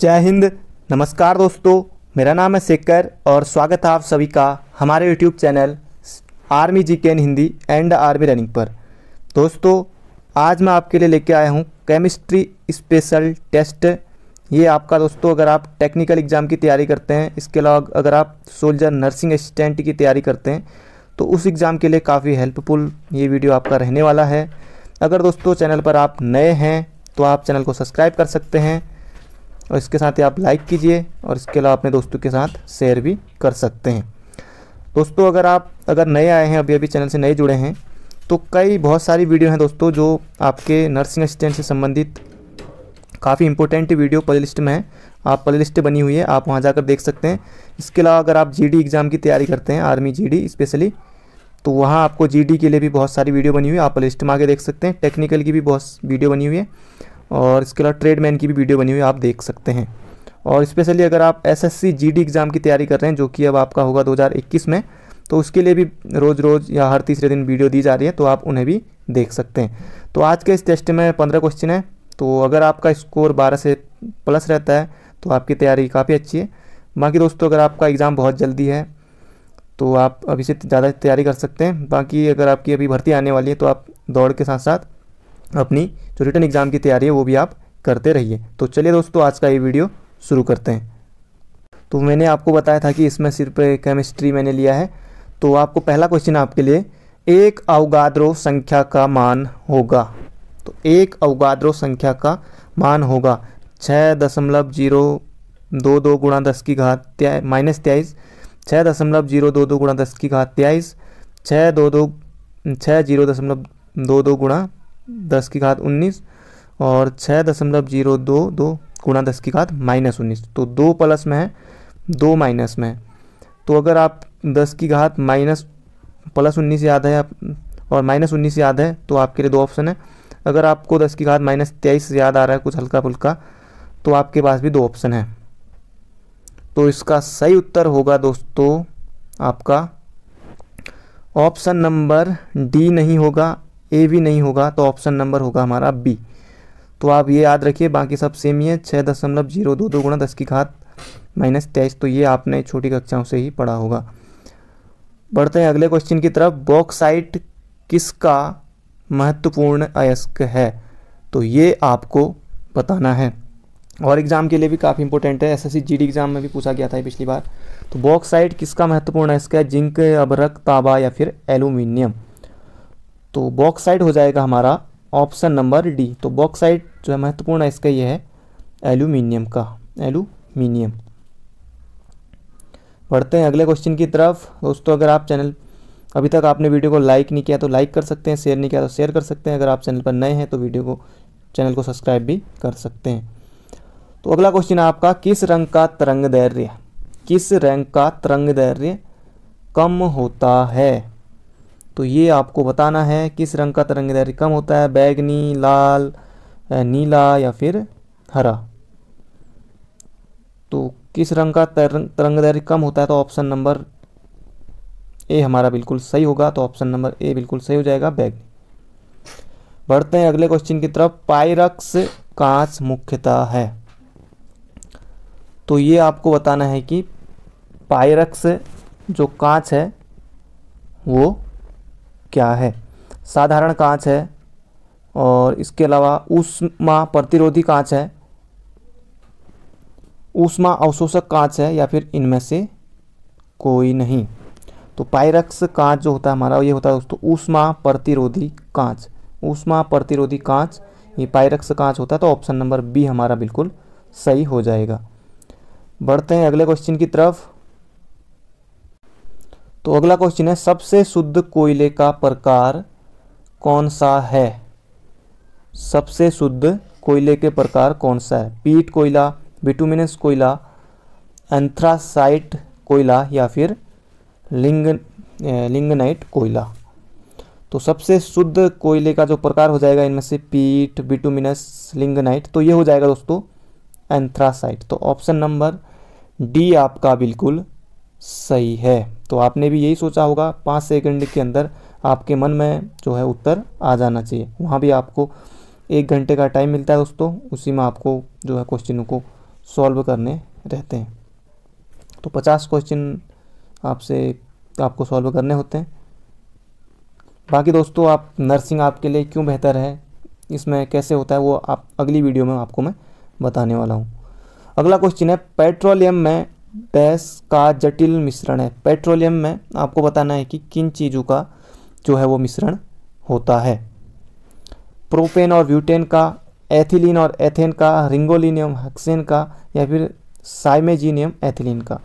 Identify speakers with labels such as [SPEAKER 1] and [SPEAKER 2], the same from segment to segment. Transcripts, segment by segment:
[SPEAKER 1] जय हिंद नमस्कार दोस्तों मेरा नाम है शेखर और स्वागत है आप सभी का हमारे यूट्यूब चैनल आर्मी जी के हिंदी एंड आर्मी रनिंग पर दोस्तों आज मैं आपके लिए लेके आया हूँ केमिस्ट्री स्पेशल टेस्ट ये आपका दोस्तों अगर आप टेक्निकल एग्ज़ाम की तैयारी करते हैं इसके अलावा अगर आप सोल्जर नर्सिंग असिस्टेंट की तैयारी करते हैं तो उस एग्ज़ाम के लिए काफ़ी हेल्पफुल ये वीडियो आपका रहने वाला है अगर दोस्तों चैनल पर आप नए हैं तो आप चैनल को सब्सक्राइब कर सकते हैं और इसके साथ ही आप लाइक कीजिए और इसके अलावा अपने दोस्तों के साथ शेयर भी कर सकते हैं दोस्तों अगर आप अगर नए आए हैं अभी अभी चैनल से नए जुड़े हैं तो कई बहुत सारी वीडियो हैं दोस्तों जो आपके नर्सिंग असिस्टेंट से संबंधित काफ़ी इंपॉर्टेंट वीडियो प्ले लिस्ट में है आप प्ले लिस्ट बनी हुई है आप वहाँ जाकर देख सकते हैं इसके अलावा अगर आप जीडी एग्ज़ाम की तैयारी करते हैं आर्मी जीडी स्पेशली तो वहाँ आपको जीडी के लिए भी बहुत सारी वीडियो बनी हुई है आप प्ले लिस्ट में आगे देख सकते हैं टेक्निकल की भी बहुत वीडियो बनी हुई है और इसके अलावा ट्रेड की भी वीडियो बनी हुई आप देख सकते हैं और स्पेशली अगर आप एस एस एग्ज़ाम की तैयारी कर रहे हैं जो कि अब आपका होगा दो में तो उसके लिए भी रोज़ रोज़ या हर तीसरे दिन वीडियो दी जा रही है तो आप उन्हें भी देख सकते हैं तो आज के इस टेस्ट में पंद्रह क्वेश्चन हैं तो अगर आपका स्कोर बारह से प्लस रहता है तो आपकी तैयारी काफ़ी अच्छी है बाकी दोस्तों अगर आपका एग्ज़ाम बहुत जल्दी है तो आप अभी से ज़्यादा तैयारी कर सकते हैं बाकी अगर आपकी अभी भर्ती आने वाली है तो आप दौड़ के साथ साथ अपनी जो रिटर्न एग्ज़ाम की तैयारी है वो भी आप करते रहिए तो चलिए दोस्तों आज का ये वीडियो शुरू करते हैं तो मैंने आपको बताया था कि इसमें सिर्फ केमिस्ट्री मैंने लिया है तो आपको पहला क्वेश्चन आपके लिए एक अवगाद्रो संख्या का मान होगा तो एक अवगाद्रो संख्या का मान होगा छः दशमलव जीरो दो दो गुणा दस की घात त्या माइनस त्याईस छः दशमलव जीरो दो दो गुणा दस की घात त्याईस छः दो दो छः जीरो दशमलव दो दो गुणा दस की घात उन्नीस और छः दशमलव जीरो दो दो गुणा दस की घात माइनस उन्नीस तो दो प्लस में है दो माइनस में है तो अगर आप दस की घात माइनस प्लस उन्नीस याद है और माइनस उन्नीस याद है तो आपके लिए दो ऑप्शन है अगर आपको दस की घात माइनस तेईस याद आ रहा है कुछ हल्का फुल्का तो आपके पास भी दो ऑप्शन है तो इसका सही उत्तर होगा दोस्तों आपका ऑप्शन नंबर डी नहीं होगा ए भी नहीं होगा तो ऑप्शन नंबर होगा हमारा बी तो आप ये याद रखिए बाकी सब सेम ही है छः दशमलव जीरो दो दो गुणा दस की घात माइनस तेईस तो ये आपने छोटी कक्षाओं से ही पढ़ा होगा बढ़ते हैं अगले क्वेश्चन की तरफ बॉक्साइट किसका महत्वपूर्ण अयस्क है तो ये आपको बताना है और एग्ज़ाम के लिए भी काफ़ी इंपॉर्टेंट है एसएससी जीडी एग्ज़ाम में भी पूछा गया था पिछली बार तो बॉक्साइट किसका महत्वपूर्ण है इसका जिंक अबरक ताबा या फिर एल्यूमिनियम तो बॉक्साइड हो जाएगा हमारा ऑप्शन नंबर डी तो बॉक्साइड जो है महत्वपूर्ण है इसका ये है एल्यूमिनियम का एल्यूमिनियम बढ़ते हैं अगले क्वेश्चन की तरफ दोस्तों अगर आप चैनल अभी तक आपने वीडियो को लाइक नहीं किया तो लाइक कर सकते हैं शेयर नहीं किया तो शेयर कर सकते हैं अगर आप चैनल पर नए हैं तो वीडियो को चैनल को सब्सक्राइब भी कर सकते हैं तो अगला क्वेश्चन है आपका किस रंग का तरंग दैर्य किस रंग का तरंग दैर्य कम होता है तो ये आपको बताना है किस रंग का तरंग दैर्घ्य कम होता है बैगनी लाल नीला या फिर हरा तो किस रंग का तरंग दैर्घ्य कम होता है तो ऑप्शन नंबर ए हमारा बिल्कुल सही होगा तो ऑप्शन नंबर ए बिल्कुल सही हो जाएगा बैगनी बढ़ते हैं अगले क्वेश्चन की तरफ पायरक्स कांच मुख्यतः है तो ये आपको बताना है कि पायरक्स जो कांच है वो क्या है साधारण कांच है और इसके अलावा ऊष्मा प्रतिरोधी कांच है ऊष्मा अवशोषक कांच है या फिर इनमें से कोई नहीं तो पायरक्स कांच जो होता है हमारा ये होता है दोस्तों ऊष्मा प्रतिरोधी कांच ऊष्मा प्रतिरोधी कांच ये पायरक्स कांच होता है तो ऑप्शन नंबर बी हमारा बिल्कुल सही हो जाएगा बढ़ते हैं अगले क्वेश्चन की तरफ तो अगला क्वेश्चन है सबसे शुद्ध कोयले का प्रकार कौन सा है सबसे शुद्ध कोयले के प्रकार कौन सा है पीट कोयला बिटुमिनस कोयला एंथ्रासाइट कोयला या फिर लिंग लिंगनाइट कोयला तो सबसे शुद्ध कोयले का जो प्रकार हो जाएगा इनमें से पीट बिटुमिनस लिंगनाइट तो ये हो जाएगा दोस्तों एंथ्रासाइट तो ऑप्शन नंबर डी आपका बिल्कुल सही है तो आपने भी यही सोचा होगा पाँच सेकंड के अंदर आपके मन में जो है उत्तर आ जाना चाहिए वहाँ भी आपको एक घंटे का टाइम मिलता है दोस्तों उसी में आपको जो है क्वेश्चनों को सॉल्व करने रहते हैं तो पचास क्वेश्चन आपसे आपको सॉल्व करने होते हैं बाकी दोस्तों आप नर्सिंग आपके लिए क्यों बेहतर है इसमें कैसे होता है वो आप अगली वीडियो में आपको मैं बताने वाला हूँ अगला क्वेश्चन है पेट्रोलियम में बैस का जटिल मिश्रण है पेट्रोलियम में आपको बताना है कि किन चीज़ों का जो है वो मिश्रण होता है प्रोपेन और ब्यूटेन का एथिलीन और एथेन का रिंगोलिनियम हेक्सेन का या फिर साइमेजीनियम एथिलीन का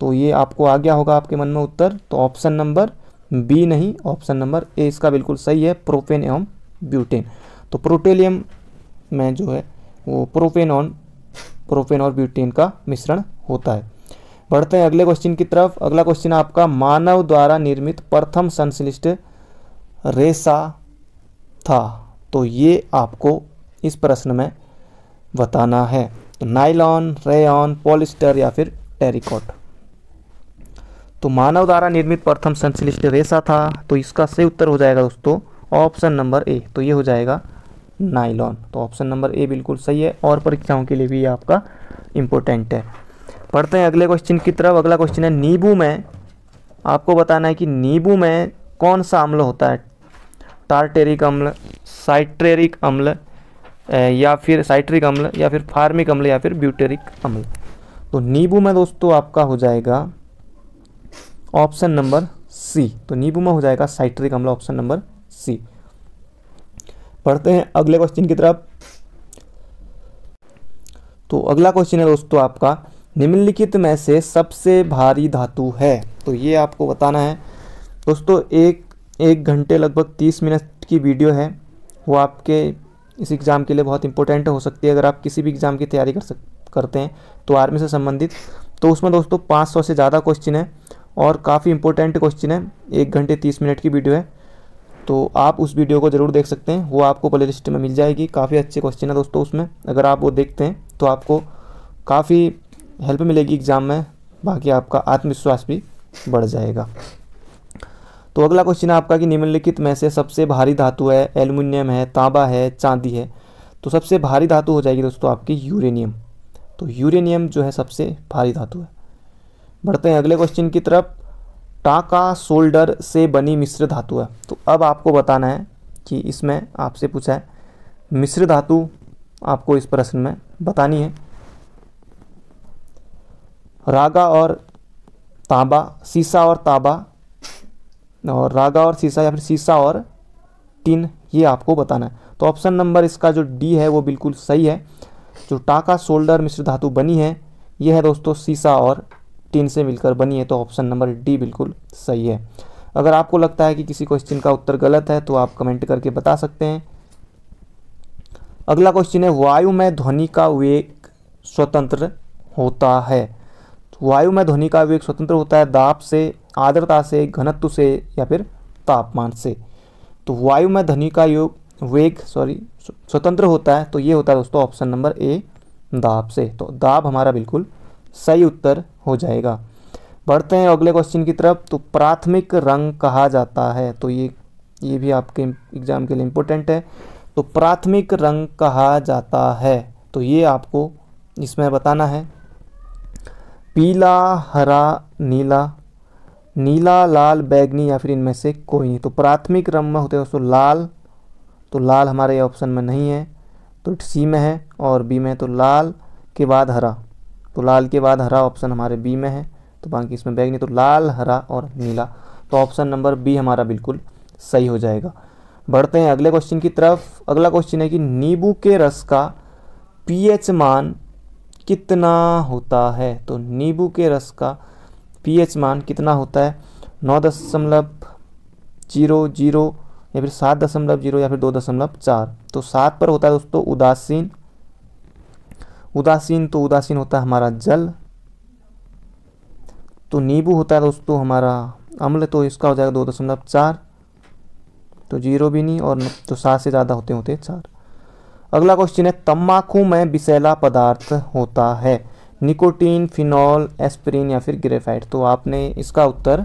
[SPEAKER 1] तो ये आपको आ गया होगा आपके मन में उत्तर तो ऑप्शन नंबर बी नहीं ऑप्शन नंबर ए इसका बिल्कुल सही है प्रोपेन एवं ब्यूटेन तो प्रोटेलियम में जो है वो प्रोपेन और प्रोपेन और ब्यूटेन का मिश्रण होता है बढ़ते हैं अगले क्वेश्चन की तरफ अगला क्वेश्चन आपका मानव द्वारा निर्मित प्रथम संश्लिष्ट रेसा था तो ये आपको इस प्रश्न में बताना है तो नाइलॉन रेयन पॉलिस्टर या फिर टेरिकॉट तो मानव द्वारा निर्मित प्रथम संश्लिष्ट रेसा था तो इसका सही उत्तर हो जाएगा दोस्तों ऑप्शन नंबर ए तो ये हो जाएगा नाइलॉन तो ऑप्शन नंबर ए बिल्कुल सही है और परीक्षाओं के लिए भी आपका इंपॉर्टेंट है पढ़ते हैं अगले क्वेश्चन की तरफ अगला क्वेश्चन है नींबू में आपको बताना है कि नींबू में कौन सा अम्ल होता है टार्टेरिक अम्ल साइट्रेरिक अम्ल या फिर साइट्रिक अम्ल या फिर फार्मिक अम्ल या फिर ब्यूटेरिक अम्ल तो नींबू में दोस्तों आपका हो जाएगा ऑप्शन नंबर सी तो नींबू में हो जाएगा साइट्रिक अम्ल ऑप्शन नंबर सी पढ़ते हैं अगले क्वेश्चन की तरफ तो अगला क्वेश्चन है दोस्तों आपका निम्नलिखित में से सबसे भारी धातु है तो ये आपको बताना है दोस्तों एक एक घंटे लगभग तीस मिनट की वीडियो है वो आपके इस एग्ज़ाम के लिए बहुत इंपॉर्टेंट हो सकती है अगर आप किसी भी एग्ज़ाम की तैयारी कर सक करते हैं तो आर्मी से संबंधित तो उसमें दोस्तों सौ से ज़्यादा क्वेश्चन है और काफ़ी इंपॉर्टेंट क्वेश्चन है एक घंटे तीस मिनट की वीडियो है तो आप उस वीडियो को ज़रूर देख सकते हैं वो आपको प्ले लिस्ट में मिल जाएगी काफ़ी अच्छे क्वेश्चन है दोस्तों उसमें अगर आप वो देखते हैं तो आपको काफ़ी हेल्प मिलेगी एग्ज़ाम में बाकी आपका आत्मविश्वास भी बढ़ जाएगा तो अगला क्वेश्चन है आपका कि निम्नलिखित में से सबसे भारी धातु है एल्युमिनियम है तांबा है चांदी है तो सबसे भारी धातु हो जाएगी दोस्तों आपकी यूरेनियम तो यूरेनियम जो है सबसे भारी धातु है बढ़ते हैं अगले क्वेश्चन की तरफ टाका शोल्डर से बनी मिश्र धातु है तो अब आपको बताना है कि इसमें आपसे पूछा है मिश्र धातु आपको इस प्रश्न में बतानी है रागा और तांबा सीसा और तांबा और रागा और सीसा या फिर सीसा और टिन ये आपको बताना है तो ऑप्शन नंबर इसका जो डी है वो बिल्कुल सही है जो टाका सोल्डर मिश्र धातु बनी है ये है दोस्तों सीसा और टिन से मिलकर बनी है तो ऑप्शन नंबर डी बिल्कुल सही है अगर आपको लगता है कि किसी क्वेश्चन का उत्तर गलत है तो आप कमेंट करके बता सकते हैं अगला क्वेश्चन है वायु में ध्वनि का वेग स्वतंत्र होता है तो वायु में ध्वनि का वेग स्वतंत्र होता है दाब से आर्द्रता से घनत्व से या फिर तापमान से तो वायु में ध्वनि का योग वेग सॉरी स्वतंत्र होता है तो ये होता है दोस्तों ऑप्शन नंबर ए दाब से तो दाब हमारा बिल्कुल सही उत्तर हो जाएगा बढ़ते हैं अगले क्वेश्चन की तरफ तो प्राथमिक रंग कहा जाता है तो ये ये भी आपके एग्ज़ाम के लिए इम्पोर्टेंट है तो प्राथमिक रंग कहा जाता है तो ये आपको इसमें बताना है पीला हरा नीला नीला लाल बैगनी या फिर इनमें से कोई नहीं तो प्राथमिक क्रम में होते हैं दोस्तों लाल तो लाल हमारे ऑप्शन में नहीं है तो सी में है और बी में तो लाल के बाद हरा तो लाल के बाद हरा ऑप्शन हमारे बी में है तो बाकी इसमें बैगनी तो लाल हरा और नीला तो ऑप्शन नंबर बी हमारा बिल्कुल सही हो जाएगा बढ़ते हैं अगले क्वेश्चन की तरफ अगला क्वेश्चन है कि नींबू के रस का पीएच मान कितना होता है तो नींबू के रस का पीएच मान कितना होता है नौ दशमलव जीरो जीरो या फिर सात दशमलव जीरो या फिर दो दशमलव चार तो सात पर होता है दोस्तों उदासीन उदासीन तो उदासीन होता है हमारा जल तो नींबू होता है दोस्तों हमारा अम्ल तो इसका हो जाएगा दो दशमलव चार तो जीरो भी नहीं और तो सात से ज़्यादा होते होते चार अगला क्वेश्चन है तम्बाकू में विषैला पदार्थ होता है निकोटीन फिनॉल एस्प्रीन या फिर ग्रेफाइट तो आपने इसका उत्तर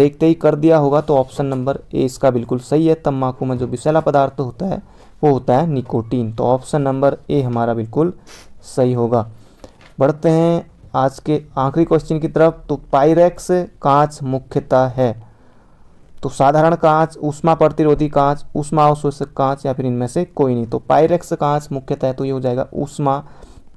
[SPEAKER 1] देखते ही कर दिया होगा तो ऑप्शन नंबर ए इसका बिल्कुल सही है तम्बाकू में जो विषैला पदार्थ होता है वो होता है निकोटीन तो ऑप्शन नंबर ए हमारा बिल्कुल सही होगा बढ़ते हैं आज के आखिरी क्वेश्चन की तरफ तो पाइरेक्स कांच मुख्यतः है तो साधारण कांच उष्मा प्रतिरोधी कांच उष्मा अवशोषक कांच या फिर इनमें से कोई नहीं तो पायरेक्स कांच मुख्यतः तो ये हो जाएगा उष्मा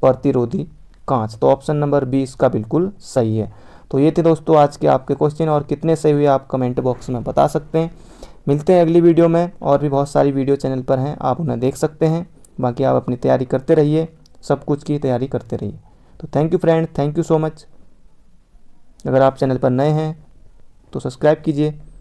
[SPEAKER 1] प्रतिरोधी कांच तो ऑप्शन नंबर बी इसका बिल्कुल सही है तो ये थे दोस्तों आज के आपके क्वेश्चन और कितने सही हुए आप कमेंट बॉक्स में बता सकते हैं मिलते हैं अगली वीडियो में और भी बहुत सारी वीडियो चैनल पर हैं आप उन्हें देख सकते हैं बाकी आप अपनी तैयारी करते रहिए सब कुछ की तैयारी करते रहिए तो thank you friend thank you so much अगर आप चैनल पर नए हैं तो सब्सक्राइब कीजिए